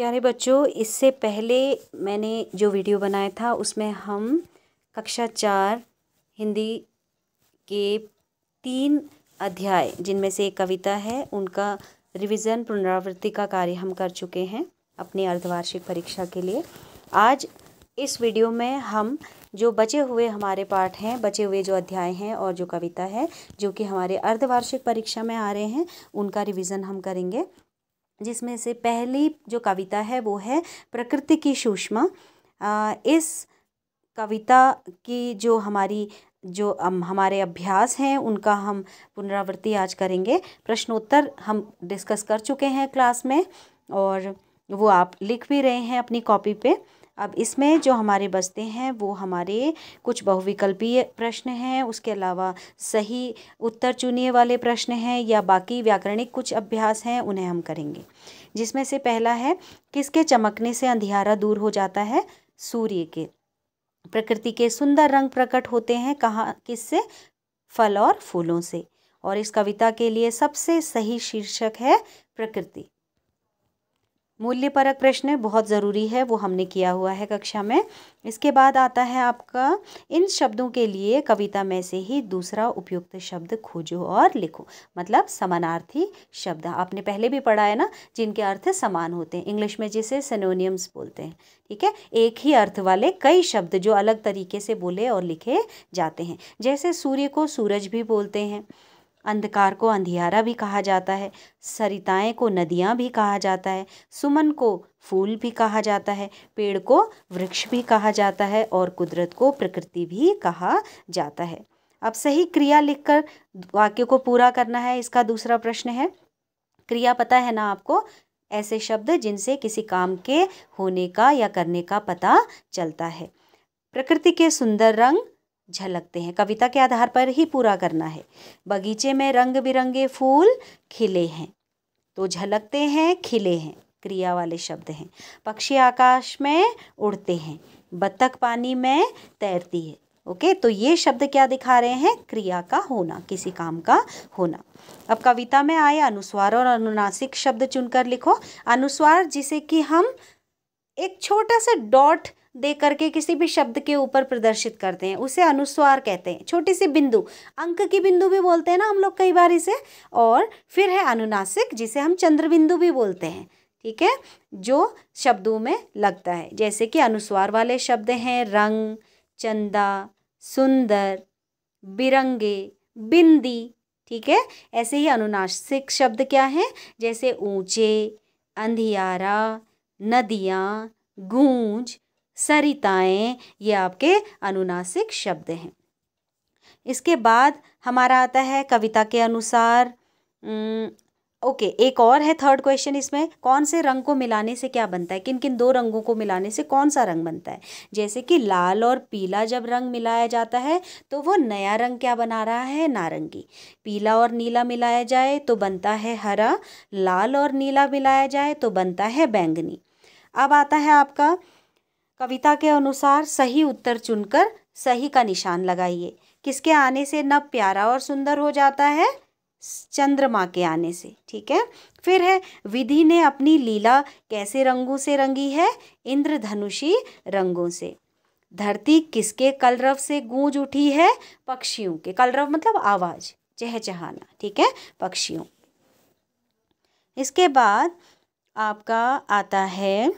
प्यारे बच्चों इससे पहले मैंने जो वीडियो बनाया था उसमें हम कक्षा चार हिंदी के तीन अध्याय जिनमें से एक कविता है उनका रिवीजन पुनरावृत्ति का कार्य हम कर चुके हैं अपनी अर्धवार्षिक परीक्षा के लिए आज इस वीडियो में हम जो बचे हुए हमारे पाठ हैं बचे हुए जो अध्याय हैं और जो कविता है जो कि हमारे अर्धवार्षिक परीक्षा में आ रहे हैं उनका रिवीजन हम करेंगे जिसमें से पहली जो कविता है वो है प्रकृति की सुषमा इस कविता की जो हमारी जो हम हमारे अभ्यास हैं उनका हम पुनरावृत्ति आज करेंगे प्रश्नोत्तर हम डिस्कस कर चुके हैं क्लास में और वो आप लिख भी रहे हैं अपनी कॉपी पे अब इसमें जो हमारे बचते हैं वो हमारे कुछ बहुविकल्पीय प्रश्न हैं उसके अलावा सही उत्तर चुनिए वाले प्रश्न हैं या बाकी व्याकरणिक कुछ अभ्यास हैं उन्हें हम करेंगे जिसमें से पहला है किसके चमकने से अंधियारा दूर हो जाता है सूर्य के प्रकृति के सुंदर रंग प्रकट होते हैं कहाँ किससे फल और फूलों से और इस कविता के लिए सबसे सही शीर्षक है प्रकृति मूल्यपरक प्रश्न बहुत ज़रूरी है वो हमने किया हुआ है कक्षा में इसके बाद आता है आपका इन शब्दों के लिए कविता में से ही दूसरा उपयुक्त शब्द खोजो और लिखो मतलब समानार्थी शब्द आपने पहले भी पढ़ा है ना जिनके अर्थ समान होते हैं इंग्लिश में जिसे सनोनियम्स बोलते हैं ठीक है एक ही अर्थ वाले कई शब्द जो अलग तरीके से बोले और लिखे जाते हैं जैसे सूर्य को सूरज भी बोलते हैं अंधकार को अंधियारा भी कहा जाता है सरिताएं को नदियां भी कहा जाता है सुमन को फूल भी कहा जाता है पेड़ को वृक्ष भी कहा जाता है और कुदरत को प्रकृति भी कहा जाता है अब सही क्रिया लिखकर वाक्य को पूरा करना है इसका दूसरा प्रश्न है क्रिया पता है ना आपको ऐसे शब्द जिनसे किसी काम के होने का या करने का पता चलता है प्रकृति के सुंदर रंग झलकते हैं कविता के आधार पर ही पूरा करना है बगीचे में रंग बिरंगे फूल खिले हैं तो झलकते हैं खिले हैं क्रिया वाले शब्द हैं पक्षी आकाश में उड़ते हैं बत्तख पानी में तैरती है ओके तो ये शब्द क्या दिखा रहे हैं क्रिया का होना किसी काम का होना अब कविता में आए अनुस्वार और अनुनासिक शब्द चुनकर लिखो अनुस्वार जिसे कि हम एक छोटा सा डॉट दे करके किसी भी शब्द के ऊपर प्रदर्शित करते हैं उसे अनुस्वार कहते हैं छोटी सी बिंदु अंक की बिंदु भी बोलते हैं ना हम लोग कई बार इसे और फिर है अनुनासिक जिसे हम चंद्र बिंदु भी बोलते हैं ठीक है जो शब्दों में लगता है जैसे कि अनुस्वार वाले शब्द हैं रंग चंदा सुंदर बिरंगे बिंदी ठीक है ऐसे ही अनुनासिक शब्द क्या हैं जैसे ऊंचे अंधियारा नदियाँ गूंज सरिताएं ये आपके अनुनासिक शब्द हैं इसके बाद हमारा आता है कविता के अनुसार ओके okay, एक और है थर्ड क्वेश्चन इसमें कौन से रंग को मिलाने से क्या बनता है किन किन दो रंगों को मिलाने से कौन सा रंग बनता है जैसे कि लाल और पीला जब रंग मिलाया जाता है तो वो नया रंग क्या बना रहा है नारंगी पीला और नीला मिलाया जाए तो बनता है हरा लाल और नीला मिलाया जाए तो बनता है बैंगनी अब आता है आपका कविता के अनुसार सही उत्तर चुनकर सही का निशान लगाइए किसके आने से न प्यारा और सुंदर हो जाता है चंद्रमा के आने से ठीक है फिर है विधि ने अपनी लीला कैसे रंगों से रंगी है इंद्रधनुषी रंगों से धरती किसके कलरव से गूंज उठी है पक्षियों के कलरव मतलब आवाज चहचहाना ठीक है पक्षियों इसके बाद आपका आता है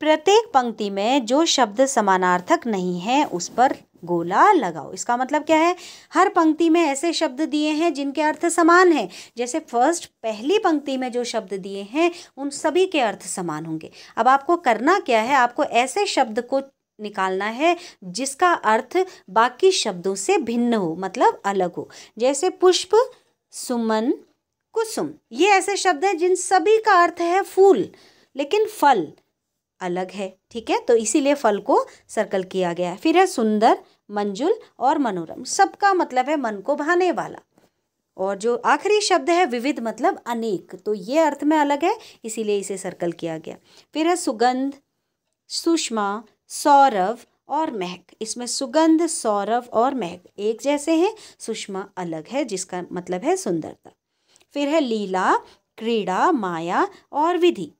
प्रत्येक पंक्ति में जो शब्द समानार्थक नहीं है उस पर गोला लगाओ इसका मतलब क्या है हर पंक्ति में ऐसे शब्द दिए हैं जिनके अर्थ समान हैं जैसे फर्स्ट पहली पंक्ति में जो शब्द दिए हैं उन सभी के अर्थ समान होंगे अब आपको करना क्या है आपको ऐसे शब्द को निकालना है जिसका अर्थ बाकी शब्दों से भिन्न हो मतलब अलग हो जैसे पुष्प सुमन कुसुम ये ऐसे शब्द हैं जिन सभी का अर्थ है फूल लेकिन फल अलग है ठीक है तो इसीलिए फल को सर्कल किया गया है फिर है सुंदर मंजुल और मनोरम सबका मतलब है मन को भाने वाला और जो आखिरी शब्द है विविध मतलब अनेक तो ये अर्थ में अलग है इसीलिए इसे सर्कल किया गया फिर है सुगंध सुषमा सौरभ और महक इसमें सुगंध सौरभ और महक एक जैसे हैं सुषमा अलग है जिसका मतलब है सुंदरता फिर है लीला क्रीड़ा माया और विधि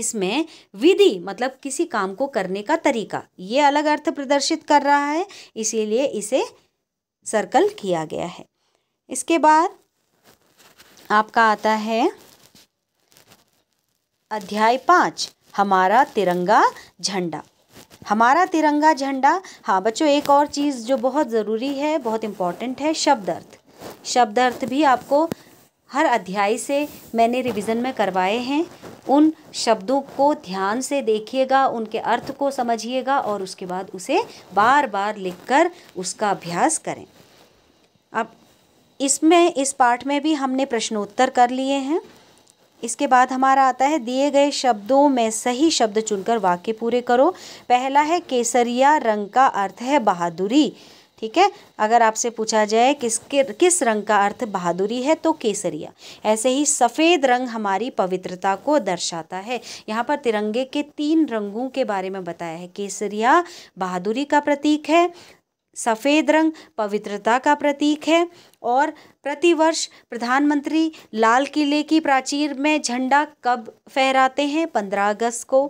इसमें विधि मतलब किसी काम को करने का तरीका ये अलग अर्थ प्रदर्शित कर रहा है इसीलिए इसे सर्कल किया गया है इसके बाद आपका आता है अध्याय पाँच हमारा तिरंगा झंडा हमारा तिरंगा झंडा हाँ बच्चों एक और चीज़ जो बहुत ज़रूरी है बहुत इम्पॉर्टेंट है शब्द अर्थ शब्द अर्थ भी आपको हर अध्याय से मैंने रिवीजन में करवाए हैं उन शब्दों को ध्यान से देखिएगा उनके अर्थ को समझिएगा और उसके बाद उसे बार बार लिखकर उसका अभ्यास करें अब इसमें इस पाठ में भी हमने प्रश्नोत्तर कर लिए हैं इसके बाद हमारा आता है दिए गए शब्दों में सही शब्द चुनकर वाक्य पूरे करो पहला है केसरिया रंग का अर्थ है बहादुरी ठीक है अगर आपसे पूछा जाए किसके किस रंग का अर्थ बहादुरी है तो केसरिया ऐसे ही सफ़ेद रंग हमारी पवित्रता को दर्शाता है यहाँ पर तिरंगे के तीन रंगों के बारे में बताया है केसरिया बहादुरी का प्रतीक है सफ़ेद रंग पवित्रता का प्रतीक है और प्रतिवर्ष प्रधानमंत्री लाल किले की प्राचीर में झंडा कब फहराते हैं पंद्रह अगस्त को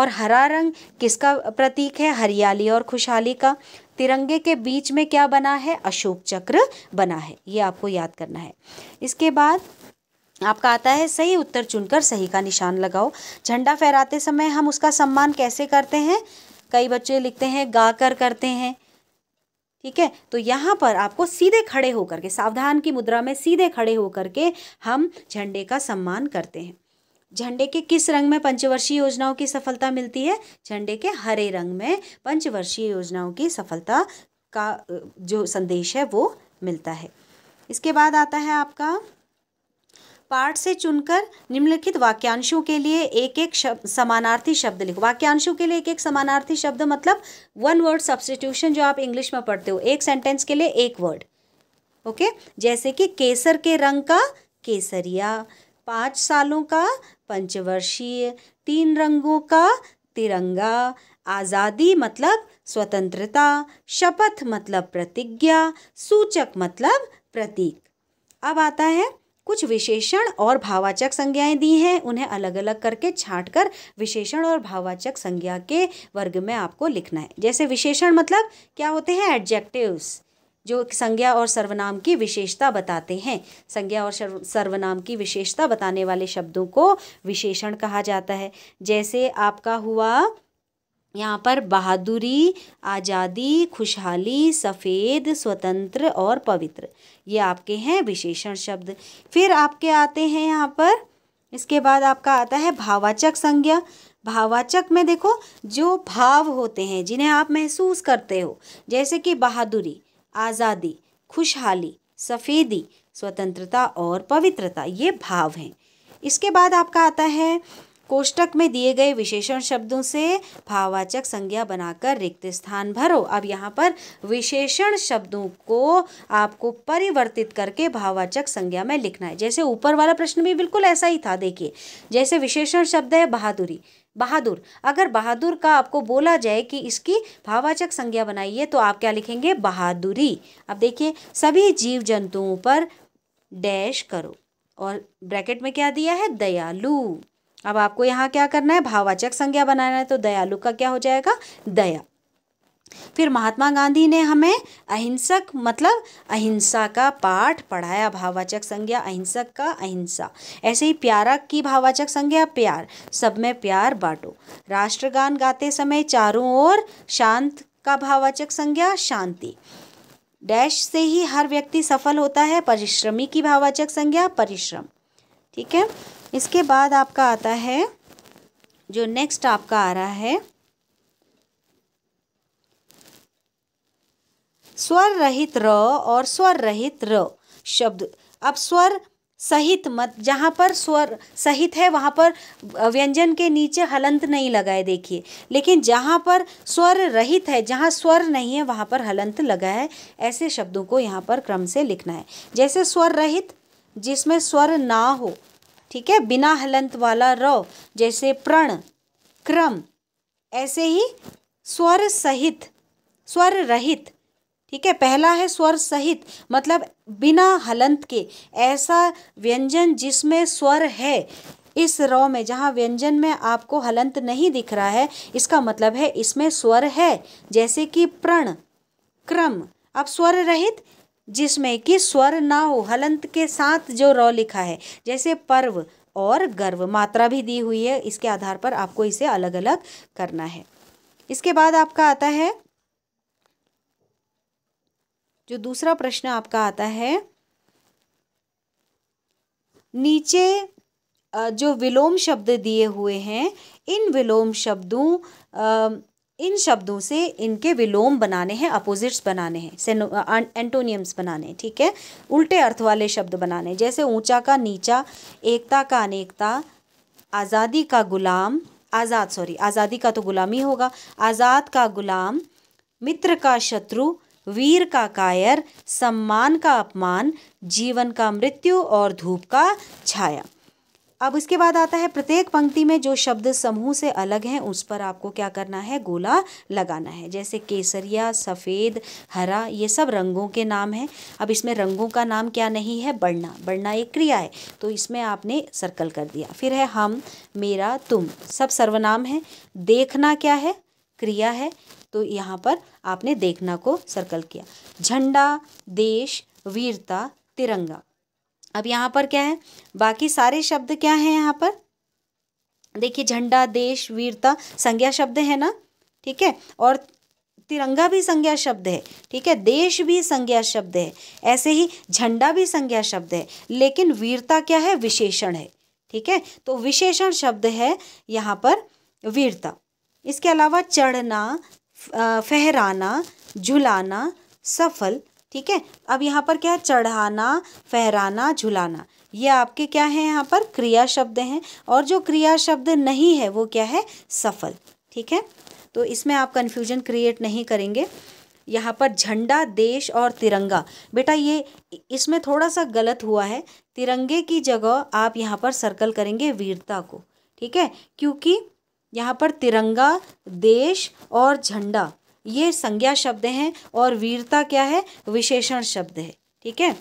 और हरा रंग किसका प्रतीक है हरियाली और खुशहाली का तिरंगे के बीच में क्या बना है अशोक चक्र बना है ये आपको याद करना है इसके बाद आपका आता है सही उत्तर चुनकर सही का निशान लगाओ झंडा फहराते समय हम उसका सम्मान कैसे करते हैं कई बच्चे लिखते हैं गा कर करते हैं ठीक है तो यहाँ पर आपको सीधे खड़े होकर के सावधान की मुद्रा में सीधे खड़े होकर के हम झंडे का सम्मान करते हैं झंडे के किस रंग में पंचवर्षीय योजनाओं की सफलता मिलती है झंडे के हरे रंग में पंचवर्षीय योजनाओं की सफलता का जो संदेश है वो मिलता है इसके बाद आता है आपका पाठ से चुनकर निम्नलिखित वाक्यांशों के लिए एक एक शब्द समानार्थी शब्द लिखो वाक्यांशों के लिए एक एक समानार्थी शब्द मतलब वन वर्ड सब्सटीट्यूशन जो आप इंग्लिश में पढ़ते हो एक सेंटेंस के लिए एक वर्ड ओके जैसे कि केसर के रंग का केसरिया पाँच सालों का पंचवर्षीय तीन रंगों का तिरंगा आज़ादी मतलब स्वतंत्रता शपथ मतलब प्रतिज्ञा सूचक मतलब प्रतीक अब आता है कुछ विशेषण और भावाचक संज्ञाएं दी हैं उन्हें अलग अलग करके छाँट कर विशेषण और भावाचक संज्ञा के वर्ग में आपको लिखना है जैसे विशेषण मतलब क्या होते हैं एडजेक्टिव्स जो संज्ञा और सर्वनाम की विशेषता बताते हैं संज्ञा और सर्वनाम की विशेषता बताने वाले शब्दों को विशेषण कहा जाता है जैसे आपका हुआ यहाँ पर बहादुरी आज़ादी खुशहाली सफ़ेद स्वतंत्र और पवित्र ये आपके हैं विशेषण शब्द फिर आपके आते हैं यहाँ पर इसके बाद आपका आता है भावाचक संज्ञा भावाचक में देखो जो भाव होते हैं जिन्हें आप महसूस करते हो जैसे कि बहादुरी आज़ादी खुशहाली सफ़ेदी स्वतंत्रता और पवित्रता ये भाव हैं इसके बाद आपका आता है कोष्टक में दिए गए विशेषण शब्दों से भाववाचक संज्ञा बनाकर रिक्त स्थान भरो अब यहाँ पर विशेषण शब्दों को आपको परिवर्तित करके भाववाचक संज्ञा में लिखना है जैसे ऊपर वाला प्रश्न भी बिल्कुल ऐसा ही था देखिए जैसे विशेषण शब्द है बहादुरी बहादुर अगर बहादुर का आपको बोला जाए कि इसकी भावाचक संज्ञा बनाइए तो आप क्या लिखेंगे बहादुरी अब देखिए सभी जीव जंतुओं पर डैश करो और ब्रैकेट में क्या दिया है दयालु अब आपको यहाँ क्या करना है भावाचक संज्ञा बनाना है तो दयालु का क्या हो जाएगा दया फिर महात्मा गांधी ने हमें अहिंसक मतलब अहिंसा का पाठ पढ़ाया भावाचक संज्ञा अहिंसक का अहिंसा ऐसे ही प्यारा की भावाचक संज्ञा प्यार सब में प्यार बांटो राष्ट्रगान गाते समय चारों ओर शांत का भावाचक संज्ञा शांति डैश से ही हर व्यक्ति सफल होता है परिश्रमी की भावाचक संज्ञा परिश्रम ठीक है इसके बाद आपका आता है जो नेक्स्ट आपका आ रहा है स्वर रहित र और स्वर रहित र शब्द अब स्वर सहित मत जहाँ पर स्वर सहित है वहाँ पर व्यंजन के नीचे हलंत नहीं लगाए देखिए लेकिन जहाँ पर स्वर रहित है जहाँ स्वर नहीं है वहाँ पर हलंत लगा है ऐसे शब्दों को यहाँ पर क्रम से लिखना है जैसे स्वर रहित जिसमें स्वर ना हो ठीक है बिना हलंत वाला र जैसे प्रण क्रम ऐसे ही स्वर सहित स्वर रहित ठीक है पहला है स्वर सहित मतलब बिना हलंत के ऐसा व्यंजन जिसमें स्वर है इस रौ में जहाँ व्यंजन में आपको हलंत नहीं दिख रहा है इसका मतलब है इसमें स्वर है जैसे कि प्रण क्रम अब स्वर रहित जिसमें कि स्वर ना हो हलंत के साथ जो रौ लिखा है जैसे पर्व और गर्व मात्रा भी दी हुई है इसके आधार पर आपको इसे अलग अलग करना है इसके बाद आपका आता है जो दूसरा प्रश्न आपका आता है नीचे जो विलोम शब्द दिए हुए हैं इन विलोम शब्दों इन शब्दों से इनके विलोम बनाने हैं अपोजिट्स बनाने हैं एंटोनियम्स बनाने हैं ठीक है उल्टे अर्थ वाले शब्द बनाने जैसे ऊंचा का नीचा एकता का अनेकता आज़ादी का गुलाम आज़ाद सॉरी आज़ादी का तो गुलामी होगा आज़ाद का गुलाम मित्र का शत्रु वीर का कायर सम्मान का अपमान जीवन का मृत्यु और धूप का छाया अब इसके बाद आता है प्रत्येक पंक्ति में जो शब्द समूह से अलग हैं उस पर आपको क्या करना है गोला लगाना है जैसे केसरिया सफ़ेद हरा ये सब रंगों के नाम हैं अब इसमें रंगों का नाम क्या नहीं है बढ़ना बढ़ना एक क्रिया है तो इसमें आपने सर्कल कर दिया फिर है हम मेरा तुम सब सर्वनाम है देखना क्या है क्रिया है तो यहाँ पर आपने देखना को सर्कल किया झंडा देश वीरता तिरंगा अब यहाँ पर क्या है बाकी सारे शब्द क्या हैं यहाँ पर देखिए झंडा देश वीरता संज्ञा शब्द है ना ठीक है और तिरंगा भी संज्ञा शब्द है ठीक है देश भी संज्ञा शब्द है ऐसे ही झंडा भी संज्ञा शब्द है लेकिन वीरता क्या है विशेषण है ठीक है तो विशेषण शब्द है यहाँ पर वीरता इसके अलावा चढ़ना फहराना झुलाना सफल ठीक है अब यहाँ पर क्या है चढ़ाना फहराना झुलाना ये आपके क्या है यहाँ पर क्रिया शब्द हैं और जो क्रिया शब्द नहीं है वो क्या है सफल ठीक है तो इसमें आप कन्फ्यूजन क्रिएट नहीं करेंगे यहाँ पर झंडा देश और तिरंगा बेटा ये इसमें थोड़ा सा गलत हुआ है तिरंगे की जगह आप यहाँ पर सर्कल करेंगे वीरता को ठीक है क्योंकि यहाँ पर तिरंगा देश और झंडा ये संज्ञा शब्द हैं और वीरता क्या है विशेषण शब्द है ठीक है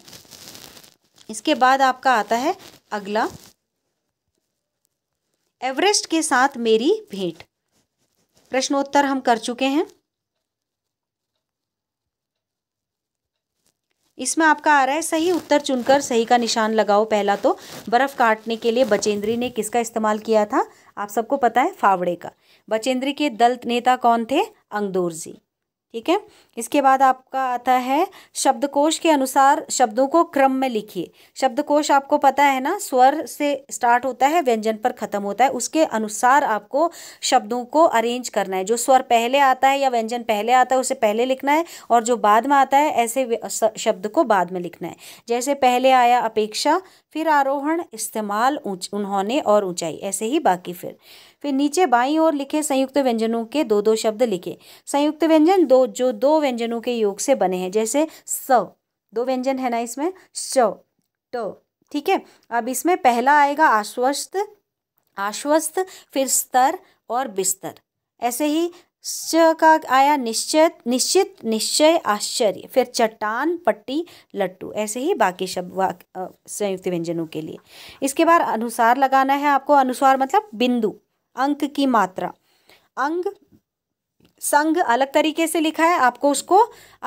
इसके बाद आपका आता है अगला एवरेस्ट के साथ मेरी भेंट प्रश्नोत्तर हम कर चुके हैं इसमें आपका आ रहा है सही उत्तर चुनकर सही का निशान लगाओ पहला तो बर्फ काटने के लिए बचेंद्री ने किसका इस्तेमाल किया था आप सबको पता है फावड़े का बचेंद्र के दल नेता कौन थे अंगदोर जी ठीक है इसके बाद आपका आता है शब्दकोश के अनुसार शब्दों को क्रम में लिखिए शब्दकोश आपको पता है ना स्वर से स्टार्ट होता है व्यंजन पर ख़त्म होता है उसके अनुसार आपको शब्दों को अरेंज करना है जो स्वर पहले आता है या व्यंजन पहले आता है उसे पहले लिखना है और जो बाद में आता है ऐसे शब्द को बाद में लिखना है जैसे पहले आया अपेक्षा फिर आरोहण इस्तेमाल उन्होंने और ऊंचाई ऐसे ही बाकी फिर फिर नीचे बाई ओर लिखे संयुक्त व्यंजनों के दो दो शब्द लिखे संयुक्त व्यंजन दो जो दो व्यंजनों के योग से बने हैं जैसे स दो व्यंजन है ना इसमें श ट ठीक है अब इसमें पहला आएगा आश्वस्त आश्वस्त फिर स्तर और बिस्तर ऐसे ही च का आया निश्चित निश्चित निश्चय आश्चर्य फिर चट्टान पट्टी लट्टू ऐसे ही बाकी शब्द संयुक्त व्यंजनों के लिए इसके बाद अनुसार लगाना है आपको अनुसार मतलब बिंदु अंक की मात्रा अंग संग अलग तरीके से लिखा है आपको उसको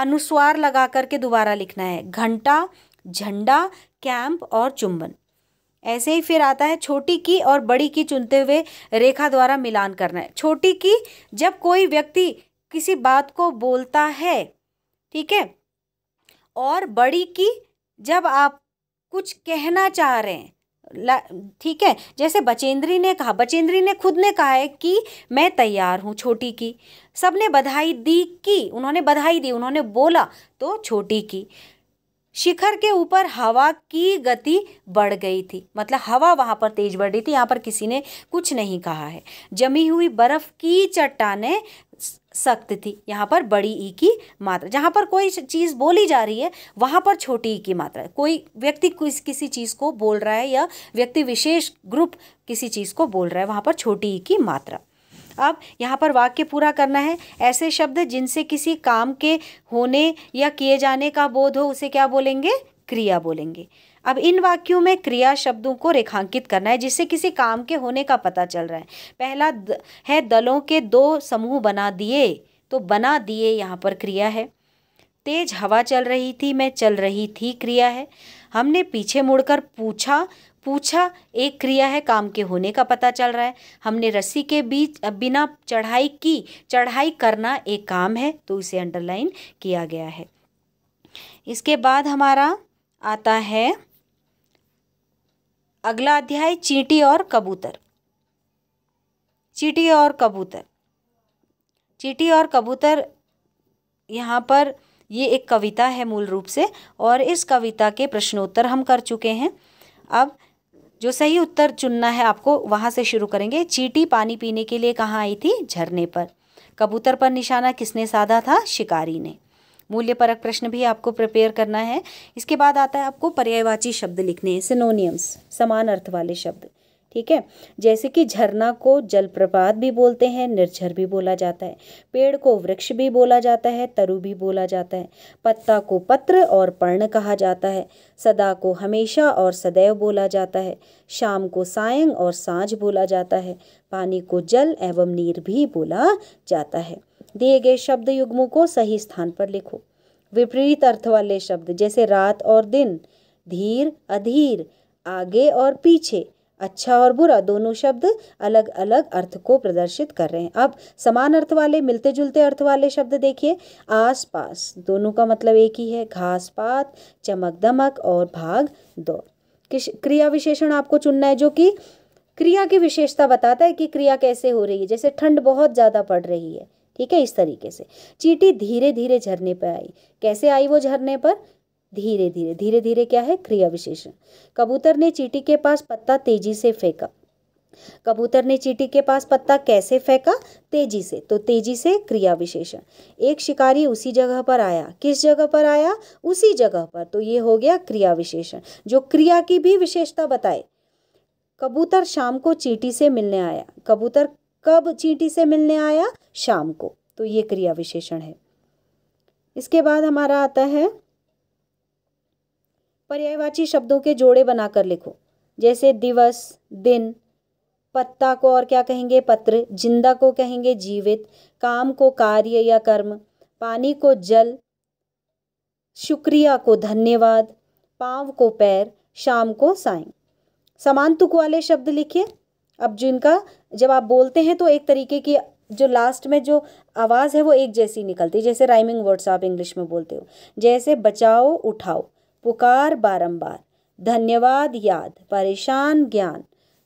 अनुस्वार लगा करके दोबारा लिखना है घंटा झंडा कैंप और चुंबन ऐसे ही फिर आता है छोटी की और बड़ी की चुनते हुए रेखा द्वारा मिलान करना है छोटी की जब कोई व्यक्ति किसी बात को बोलता है ठीक है और बड़ी की जब आप कुछ कहना चाह रहे हैं ठीक है जैसे बचेंद्री ने कहा बचेंद्री ने खुद ने कहा है कि मैं तैयार हूँ छोटी की सबने बधाई दी कि उन्होंने बधाई दी उन्होंने बोला तो छोटी की शिखर के ऊपर हवा की गति बढ़ गई थी मतलब हवा वहाँ पर तेज बढ़ रही थी यहाँ पर किसी ने कुछ नहीं कहा है जमी हुई बर्फ़ की चट्टाने सख्त थी यहाँ पर बड़ी ई की मात्रा जहाँ पर कोई चीज़ बोली जा रही है वहाँ पर छोटी ई की मात्रा कोई व्यक्ति किसी चीज़ को बोल रहा है या व्यक्ति विशेष ग्रुप किसी चीज़ को बोल रहा है वहाँ पर छोटी ई की मात्रा अब यहाँ पर वाक्य पूरा करना है ऐसे शब्द जिनसे किसी काम के होने या किए जाने का बोध हो उसे क्या बोलेंगे क्रिया बोलेंगे अब इन वाक्यों में क्रिया शब्दों को रेखांकित करना है जिससे किसी काम के होने का पता चल रहा है पहला द, है दलों के दो समूह बना दिए तो बना दिए यहाँ पर क्रिया है तेज हवा चल रही थी मैं चल रही थी क्रिया है हमने पीछे मुड़कर पूछा पूछा एक क्रिया है काम के होने का पता चल रहा है हमने रस्सी के बीच बिना चढ़ाई की चढ़ाई करना एक काम है तो इसे अंडरलाइन किया गया है इसके बाद हमारा आता है अगला अध्याय चींटी और कबूतर चींटी और कबूतर चींटी और कबूतर यहाँ पर ये एक कविता है मूल रूप से और इस कविता के प्रश्नोत्तर हम कर चुके हैं अब जो सही उत्तर चुनना है आपको वहाँ से शुरू करेंगे चींटी पानी पीने के लिए कहाँ आई थी झरने पर कबूतर पर निशाना किसने साधा था शिकारी ने मूल्य परक प्रश्न भी आपको प्रिपेयर करना है इसके बाद आता है आपको पर्यायवाची शब्द लिखने हैं सिनोनियम्स समान अर्थ वाले शब्द ठीक है जैसे कि झरना को जलप्रपात भी बोलते हैं निर्झर भी बोला जाता है पेड़ को वृक्ष भी बोला जाता है तरु भी बोला जाता है पत्ता को पत्र और पर्ण कहा जाता है सदा को हमेशा और सदैव बोला जाता है शाम को सायंग और सांझ बोला जाता है पानी को जल एवं नीर भी बोला जाता है दिए गए शब्द युग्मों को सही स्थान पर लिखो विपरीत अर्थ वाले शब्द जैसे रात और दिन धीर अधीर आगे और पीछे अच्छा और बुरा दोनों शब्द अलग अलग अर्थ को प्रदर्शित कर रहे हैं अब समान अर्थ वाले मिलते जुलते अर्थ वाले शब्द देखिए आसपास दोनों का मतलब एक ही है घास पात चमक दमक और भाग दौड़ क्रिया विशेषण आपको चुनना है जो कि क्रिया की विशेषता बताता है कि क्रिया कैसे हो रही है जैसे ठंड बहुत ज़्यादा पड़ रही है ठीक है इस तरीके से चींटी धीरे धीरे झरने पर आई कैसे आई वो झरने पर धीरे धीरे धीरे धीरे क्या है क्रिया विशेषण कबूतर ने चींटी के पास पत्ता तेजी से फेंका कबूतर ने चीटी के पास पत्ता कैसे फेंका तेजी से तो तेजी से क्रिया विशेषण एक शिकारी उसी जगह पर आया किस जगह पर आया उसी जगह पर तो ये हो गया क्रिया विशेषण जो क्रिया की भी विशेषता बताए कबूतर शाम को चींटी से मिलने आया कबूतर कब चींटी से मिलने आया शाम को तो ये क्रिया विशेषण है इसके बाद हमारा आता है पर्यायवाची शब्दों के जोड़े बनाकर लिखो जैसे दिवस दिन पत्ता को और क्या कहेंगे पत्र जिंदा को कहेंगे जीवित काम को कार्य या कर्म पानी को जल शुक्रिया को धन्यवाद पाँव को पैर शाम को साय समान तुक वाले शब्द लिखिए अब जिनका जब आप बोलते हैं तो एक तरीके की जो लास्ट में जो आवाज़ है वो एक जैसी निकलती है जैसे राइमिंग वर्ड्स आप इंग्लिश में बोलते हो जैसे बचाओ उठाओ पुकार बारंबार धन्यवाद याद परेशान ज्ञान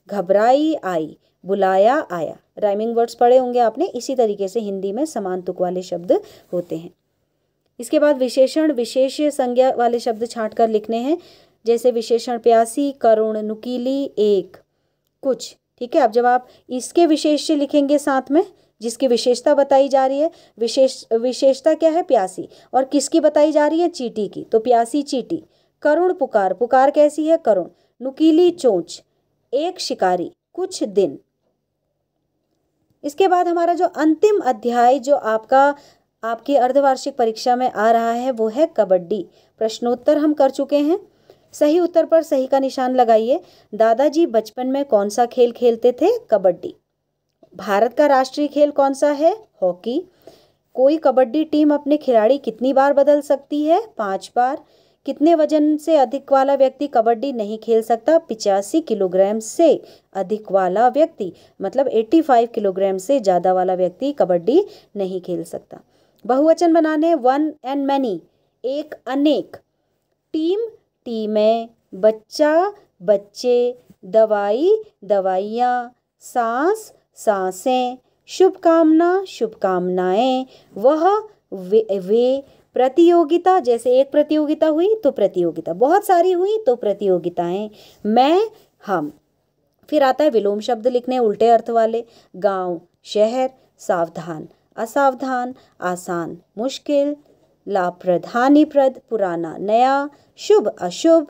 घबराई आई बुलाया आया राइमिंग वर्ड्स पढ़े होंगे आपने इसी तरीके से हिंदी में समान तुक वाले शब्द होते हैं इसके बाद विशेषण विशेष संज्ञा वाले शब्द छाँट कर लिखने हैं जैसे विशेषण प्यासी करुण नुकीली एक कुछ ठीक है अब जब आप इसके विशेष लिखेंगे साथ में जिसकी विशेषता बताई जा रही है विशेष विशेषता क्या है प्यासी और किसकी बताई जा रही है चीटी की तो प्यासी चीटी करुण पुकार पुकार कैसी है करुण नुकीली चोंच एक शिकारी कुछ दिन इसके बाद हमारा जो अंतिम अध्याय जो आपका आपकी अर्धवार्षिक परीक्षा में आ रहा है वो है कबड्डी प्रश्नोत्तर हम कर चुके हैं सही उत्तर पर सही का निशान लगाइए दादाजी बचपन में कौन सा खेल खेलते थे कबड्डी भारत का राष्ट्रीय खेल कौन सा है हॉकी कोई कबड्डी टीम अपने खिलाड़ी कितनी बार बदल सकती है पाँच बार कितने वजन से अधिक वाला व्यक्ति कबड्डी नहीं खेल सकता पिचासी किलोग्राम से अधिक वाला व्यक्ति मतलब 85 किलोग्राम से ज़्यादा वाला व्यक्ति कबड्डी नहीं खेल सकता बहुवचन बनाने वन एंड मैनी एक अनेक टीम टीमें बच्चा बच्चे दवाई दवाइयाँ सांस सांसें शुभकामना शुभकामनाएं वह वे, वे प्रतियोगिता जैसे एक प्रतियोगिता हुई तो प्रतियोगिता बहुत सारी हुई तो प्रतियोगिताएं मैं हम फिर आता है विलोम शब्द लिखने उल्टे अर्थ वाले गांव शहर सावधान असावधान आसान मुश्किल लाभप्रद पुराना नया शुभ अशुभ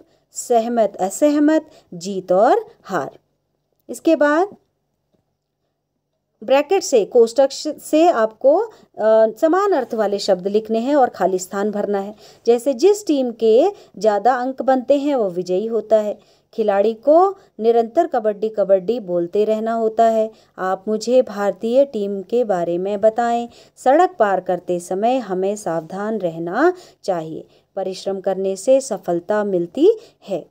सहमत असहमत जीत और हार इसके बाद ब्रैकेट से कोष्टक से आपको आ, समान अर्थ वाले शब्द लिखने हैं और खाली स्थान भरना है जैसे जिस टीम के ज़्यादा अंक बनते हैं वो विजयी होता है खिलाड़ी को निरंतर कबड्डी कबड्डी बोलते रहना होता है आप मुझे भारतीय टीम के बारे में बताएं सड़क पार करते समय हमें सावधान रहना चाहिए परिश्रम करने से सफलता मिलती है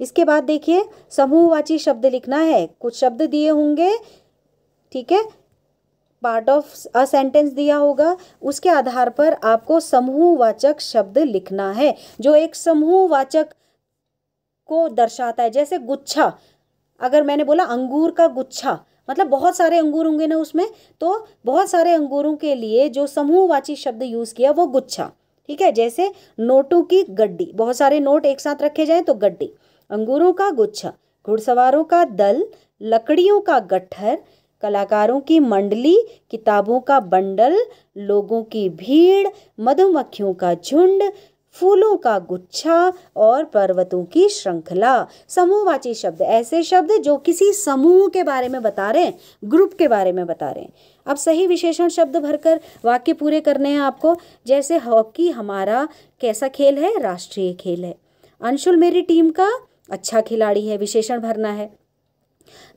इसके बाद देखिए समूहवाची शब्द लिखना है कुछ शब्द दिए होंगे ठीक है पार्ट ऑफ अ सेंटेंस दिया होगा उसके आधार पर आपको समूहवाचक शब्द लिखना है जो एक समूहवाचक को दर्शाता है जैसे गुच्छा अगर मैंने बोला अंगूर का गुच्छा मतलब बहुत सारे अंगूर होंगे ना उसमें तो बहुत सारे अंगूरों के लिए जो समूहवाची शब्द यूज़ किया वो गुच्छा ठीक है जैसे नोटों की गड्डी बहुत सारे नोट एक साथ रखे जाए तो गड्डी अंगूरों का गुच्छा घुड़सवारों का दल लकड़ियों का गट्ठर कलाकारों की मंडली किताबों का बंडल लोगों की भीड़ मधुमक्खियों का झुंड फूलों का गुच्छा और पर्वतों की श्रृंखला समूहवाची शब्द ऐसे शब्द जो किसी समूह के बारे में बता रहे हैं ग्रुप के बारे में बता रहे हैं अब सही विशेषण शब्द भरकर वाक्य पूरे करने हैं आपको जैसे हॉकी हमारा कैसा खेल है राष्ट्रीय खेल है अंशुल मेरी टीम का अच्छा खिलाड़ी है विशेषण भरना है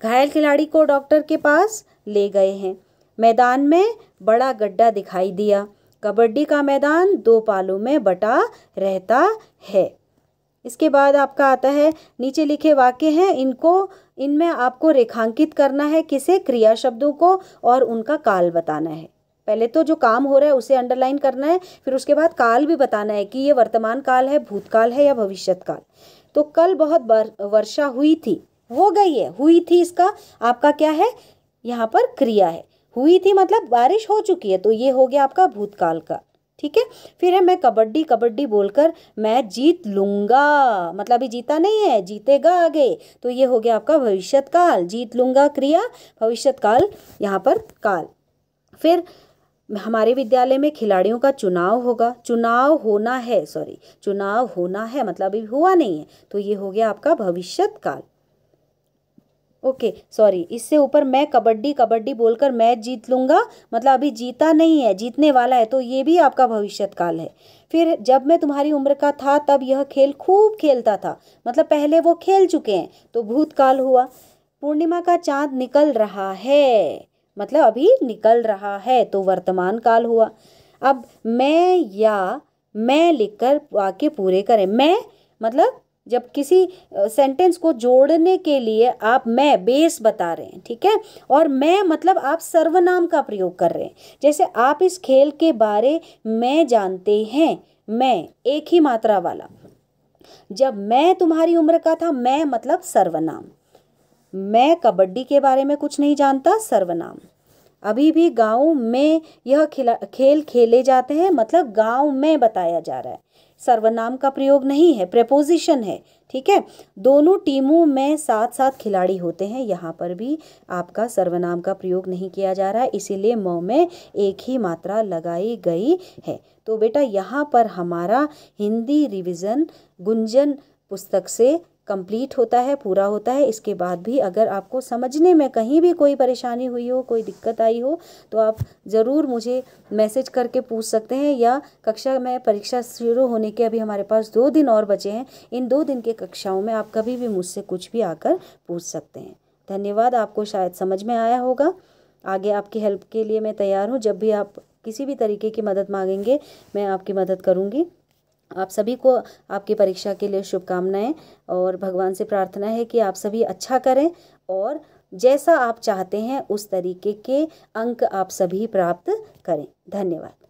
घायल खिलाड़ी को डॉक्टर के पास ले गए हैं मैदान में बड़ा गड्ढा दिखाई दिया कबड्डी का मैदान दो पालों में बटा रहता है इसके बाद आपका आता है नीचे लिखे वाक्य हैं इनको इनमें आपको रेखांकित करना है किसे क्रिया शब्दों को और उनका काल बताना है पहले तो जो काम हो रहा है उसे अंडरलाइन करना है फिर उसके बाद काल भी बताना है कि ये वर्तमान काल है भूतकाल है या भविष्यत काल तो कल बहुत वर्षा हुई थी हो गई है हुई थी इसका आपका क्या है यहाँ पर क्रिया है हुई थी मतलब बारिश हो चुकी है तो ये हो गया आपका भूतकाल का ठीक है फिर है मैं कबड्डी कबड्डी बोलकर मैं जीत लूंगा मतलब अभी जीता नहीं है जीतेगा आगे तो ये हो गया आपका भविष्यत काल जीत लूँगा क्रिया भविष्यत काल यहाँ पर काल फिर हमारे विद्यालय में खिलाड़ियों का चुनाव होगा चुनाव होना है सॉरी चुनाव होना है मतलब अभी हुआ नहीं है तो ये हो गया आपका भविष्यत काल ओके सॉरी इससे ऊपर मैं कबड्डी कबड्डी बोलकर मैच जीत लूँगा मतलब अभी जीता नहीं है जीतने वाला है तो ये भी आपका भविष्यकाल काल है फिर जब मैं तुम्हारी उम्र का था तब यह खेल खूब खेलता था मतलब पहले वो खेल चुके हैं तो भूतकाल हुआ पूर्णिमा का चांद निकल रहा है मतलब अभी निकल रहा है तो वर्तमान काल हुआ अब मैं या मैं लिखकर वाक्य पूरे करें मैं मतलब जब किसी सेंटेंस को जोड़ने के लिए आप मैं बेस बता रहे हैं ठीक है और मैं मतलब आप सर्वनाम का प्रयोग कर रहे हैं जैसे आप इस खेल के बारे में जानते हैं मैं एक ही मात्रा वाला जब मैं तुम्हारी उम्र का था मैं मतलब सर्वनाम मैं कबड्डी के बारे में कुछ नहीं जानता सर्वनाम अभी भी गांव में यह खिला खेल खेले जाते हैं मतलब गांव में बताया जा रहा है सर्वनाम का प्रयोग नहीं है प्रेपोजिशन है ठीक है दोनों टीमों में साथ साथ खिलाड़ी होते हैं यहाँ पर भी आपका सर्वनाम का प्रयोग नहीं किया जा रहा है इसीलिए म में एक ही मात्रा लगाई गई है तो बेटा यहाँ पर हमारा हिंदी रिविज़न गुंजन पुस्तक से कंप्लीट होता है पूरा होता है इसके बाद भी अगर आपको समझने में कहीं भी कोई परेशानी हुई हो कोई दिक्कत आई हो तो आप ज़रूर मुझे मैसेज करके पूछ सकते हैं या कक्षा में परीक्षा शुरू होने के अभी हमारे पास दो दिन और बचे हैं इन दो दिन के कक्षाओं में आप कभी भी मुझसे कुछ भी आकर पूछ सकते हैं धन्यवाद आपको शायद समझ में आया होगा आगे आपकी हेल्प के लिए मैं तैयार हूँ जब भी आप किसी भी तरीके की मदद मांगेंगे मैं आपकी मदद करूँगी आप सभी को आपकी परीक्षा के लिए शुभकामनाएं और भगवान से प्रार्थना है कि आप सभी अच्छा करें और जैसा आप चाहते हैं उस तरीके के अंक आप सभी प्राप्त करें धन्यवाद